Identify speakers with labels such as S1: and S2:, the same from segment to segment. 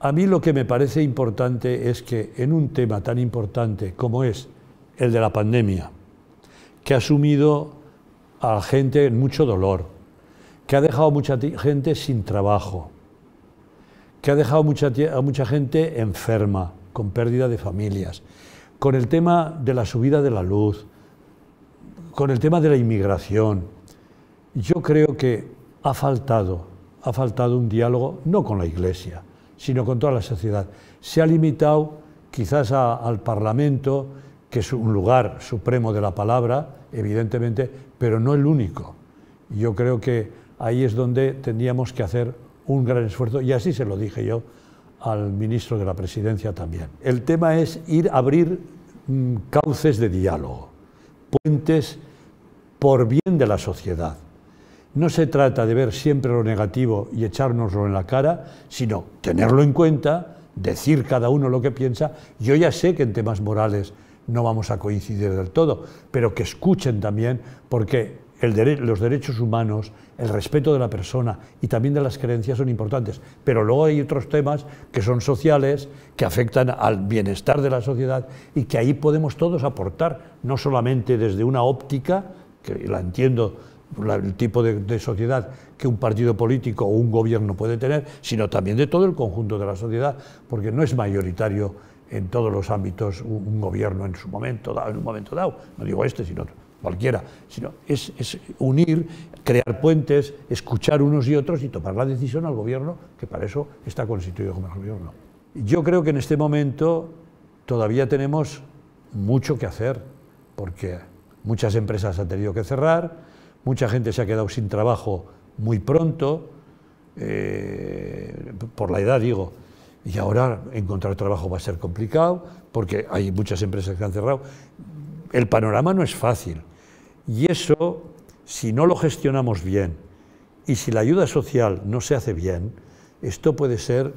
S1: A mí lo que me parece importante es que en un tema tan importante como es el de la pandemia, que ha sumido a la gente en mucho dolor, que ha dejado a mucha gente sin trabajo, que ha dejado a mucha gente enferma, con pérdida de familias, con el tema de la subida de la luz, con el tema de la inmigración. Yo creo que ha faltado, ha faltado un diálogo no con la Iglesia, sino con toda la sociedad. Se ha limitado quizás al Parlamento, que es un lugar supremo de la palabra, evidentemente, pero no el único. Yo creo que ahí es donde tendríamos que hacer un gran esfuerzo, y así se lo dije yo al ministro de la Presidencia también. El tema es ir a abrir mm, cauces de diálogo, puentes por bien de la sociedad. No se trata de ver siempre lo negativo y echárnoslo en la cara, sino tenerlo en cuenta, decir cada uno lo que piensa. Yo ya sé que en temas morales no vamos a coincidir del todo, pero que escuchen también, porque los derechos humanos, el respeto de la persona y también de las creencias son importantes. Pero luego hay otros temas que son sociales, que afectan al bienestar de la sociedad y que ahí podemos todos aportar, no solamente desde una óptica, que la entiendo el tipo de, sociedad que un partido político o un gobierno puede tener, sino también de todo el conjunto de la sociedad, porque no es mayoritario en todos los ámbitos un, gobierno en su momento en un momento dado, no digo este, sino cualquiera, sino es, es, unir, crear puentes, escuchar unos y otros y tomar la decisión al gobierno, que para eso está constituido como el gobierno. Yo creo que en este momento todavía tenemos mucho que hacer, porque muchas empresas han tenido que cerrar, mucha gente se ha quedado sin trabajo muy pronto, eh, por la edad digo, y ahora encontrar trabajo va a ser complicado, porque hay muchas empresas que han cerrado. El panorama no es fácil, y eso, si no lo gestionamos bien, y si la ayuda social no se hace bien, esto puede ser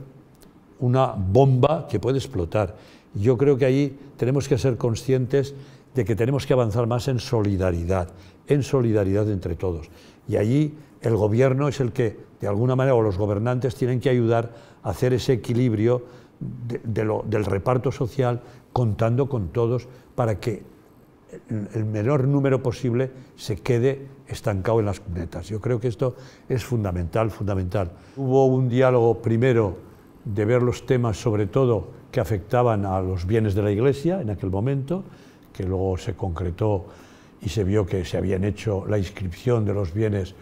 S1: una bomba que puede explotar. Yo creo que ahí tenemos que ser conscientes de que tenemos que avanzar más en solidaridad, en solidaridad entre todos. Y allí el gobierno es el que, de alguna manera, o los gobernantes tienen que ayudar a hacer ese equilibrio del reparto social, contando con todos para que el menor número posible se quede estancado en las cunetas. Yo creo que esto es fundamental, fundamental. Hubo un diálogo primero de ver los temas, sobre todo, que afectaban a los bienes de la Iglesia en aquel momento, que luego se concretó y se vio que se habían hecho la inscripción de los bienes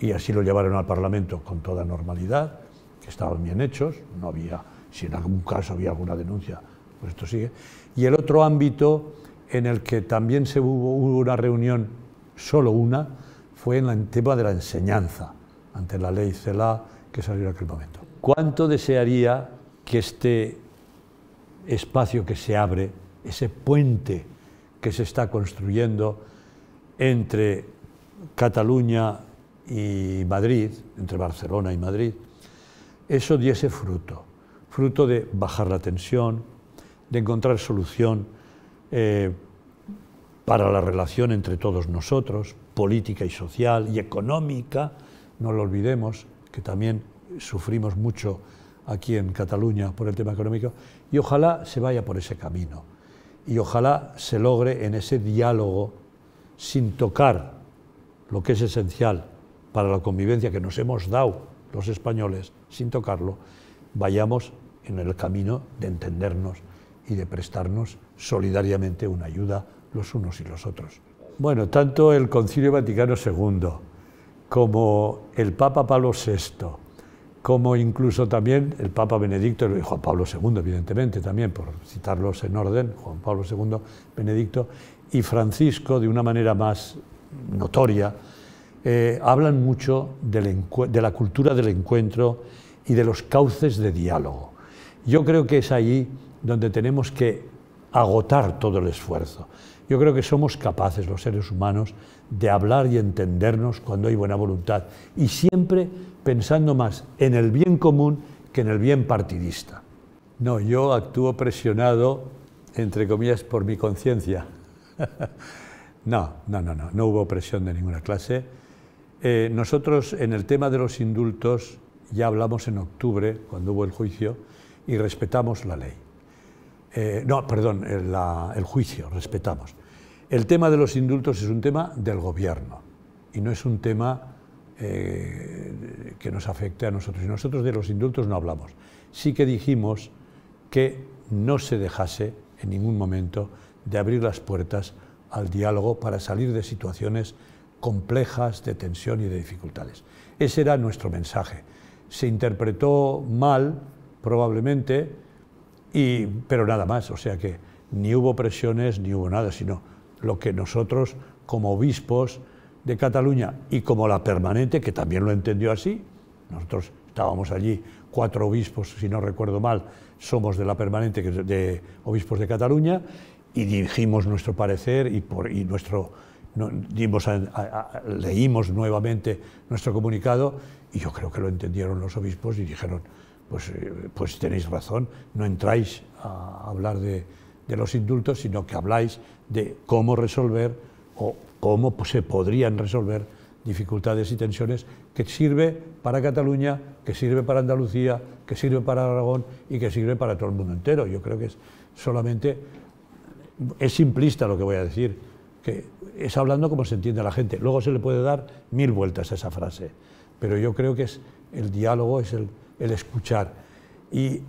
S1: y así lo llevaron al Parlamento con toda normalidad, que estaban bien hechos, no había, si en algún caso había alguna denuncia, pues esto sigue. Y el otro ámbito en el que también se hubo, una reunión, solo una, fue en el tema de la enseñanza, ante la ley CELA que salió en aquel momento. ¿Cuánto desearía que este espacio que se abre, ese puente que se está construyendo entre Cataluña y Madrid, entre Barcelona y Madrid, eso diese fruto, fruto de bajar la tensión, de encontrar solución eh, para la relación entre todos nosotros, política y social y económica, no lo olvidemos, que también sufrimos mucho aquí en Cataluña por el tema económico, y ojalá se vaya por ese camino y ojalá se logre en ese diálogo sin tocar lo que es esencial para la convivencia que nos hemos dado los españoles, sin tocarlo, vayamos en el camino de entendernos y de prestarnos solidariamente una ayuda los unos y los otros. Bueno, tanto el Concilio Vaticano II como el Papa Pablo VI, como incluso también el Papa Benedicto y Juan Pablo II, evidentemente, también, por citarlos en orden, Juan Pablo II, Benedicto y Francisco, de una manera más notoria, eh, hablan mucho de la cultura del encuentro y de los cauces de diálogo. Yo creo que es allí donde tenemos que agotar todo el esfuerzo. Yo creo que somos capaces los seres humanos de hablar y entendernos cuando hay buena voluntad y siempre pensando más en el bien común que en el bien partidista. No, yo actúo presionado, entre comillas, por mi conciencia. no, no, no, no, no hubo presión de ninguna clase. Eh, nosotros en el tema de los indultos ya hablamos en octubre, cuando hubo el juicio, y respetamos la ley. Eh, no, perdón, el, juicio, respetamos. El tema de los indultos es un tema del gobierno y no es un tema eh, que nos afecte a nosotros. Y nosotros de los indultos no hablamos. Sí que dijimos que no se dejase en ningún momento de abrir las puertas al diálogo para salir de situaciones complejas de tensión y de dificultades. Ese era nuestro mensaje. Se interpretó mal, probablemente, pero nada más, o sea que ni hubo presiones, ni hubo nada, sino lo que nosotros como obispos de Cataluña y como la permanente, que también lo entendió así, nosotros estábamos allí cuatro obispos, si no recuerdo mal, somos de la permanente de obispos de Cataluña y dirigimos nuestro parecer y, por, nuestro, leímos nuevamente nuestro comunicado y yo creo que lo entendieron los obispos y dijeron, pues, eh, pues, tenéis razón, no entráis a hablar de, los indultos, sino que habláis de cómo resolver o cómo pues, se podrían resolver dificultades y tensiones que sirve para Cataluña, que sirve para Andalucía, que sirve para Aragón y que sirve para todo el mundo entero. Yo creo que es solamente, es simplista lo que voy a decir, que es hablando como se entiende la gente. Luego se le puede dar mil vueltas a esa frase, pero yo creo que es el diálogo, es el el escuchar. Y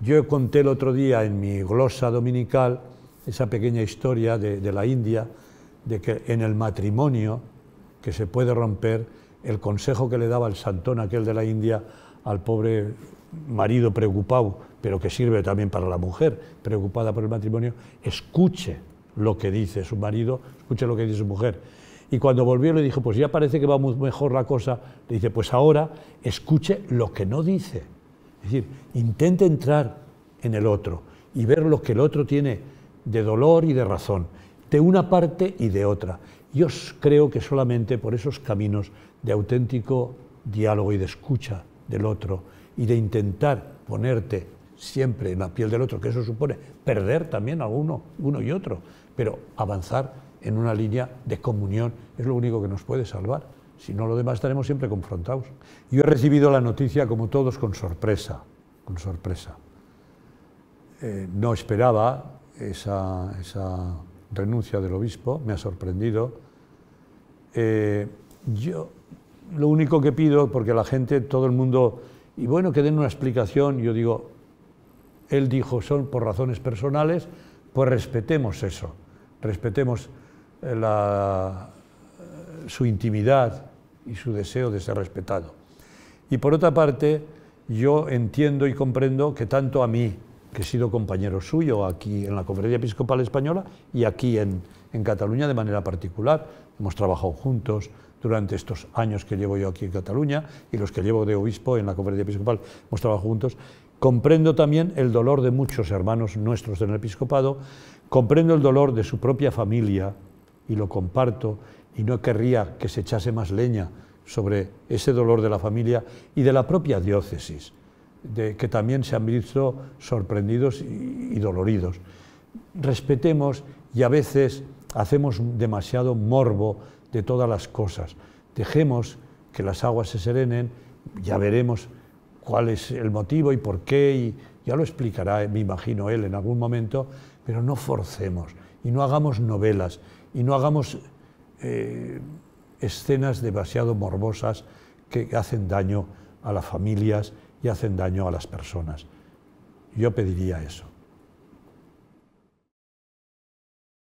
S1: yo conté el otro día en mi glosa dominical esa pequeña historia de, de la India, de que en el matrimonio que se puede romper, el consejo que le daba el santón aquel de la India al pobre marido preocupado, pero que sirve también para la mujer preocupada por el matrimonio, escuche lo que dice su marido, escuche lo que dice su mujer. Y cuando volvió le dijo, pues ya parece que va mejor la cosa. Le dice, pues ahora escuche lo que no dice. Es decir, intente entrar en el otro y ver lo que el otro tiene de dolor y de razón, de una parte y de otra. Yo creo que solamente por esos caminos de auténtico diálogo y de escucha del otro y de intentar ponerte siempre en la piel del otro, que eso supone perder también a uno, uno y otro, pero avanzar en una línea de comunión. Es lo único que nos puede salvar. Si no, lo demás estaremos siempre confrontados. Yo he recibido la noticia, como todos, con sorpresa. Con sorpresa. Eh, no esperaba esa, esa, renuncia del obispo, me ha sorprendido. Eh, yo lo único que pido, porque la gente, todo el mundo, y bueno, que den una explicación, yo digo, él dijo, son por razones personales, pues respetemos eso, respetemos eh, su intimidad y su deseo de ser respetado. Y por otra parte, yo entiendo y comprendo que tanto a mí, que he sido compañero suyo aquí en la Conferencia Episcopal Española y aquí en, en Cataluña de manera particular, hemos trabajado juntos, durante estos años que llevo yo aquí en Cataluña y los que llevo de obispo en la conferencia episcopal, hemos trabajado juntos, comprendo también el dolor de muchos hermanos nuestros en el episcopado, comprendo el dolor de su propia familia, y lo comparto y no querría que se echase más leña sobre ese dolor de la familia y de la propia diócesis, de, que también se han visto sorprendidos y, doloridos. Respetemos y a veces hacemos demasiado morbo de todas las cosas. Dejemos que las aguas se serenen, ya veremos cuál es el motivo y por qué, y ya lo explicará, me imagino, él en algún momento, pero no forcemos y no hagamos novelas y no hagamos eh, escenas demasiado morbosas que hacen daño a las familias y hacen daño a las personas. Yo pediría eso.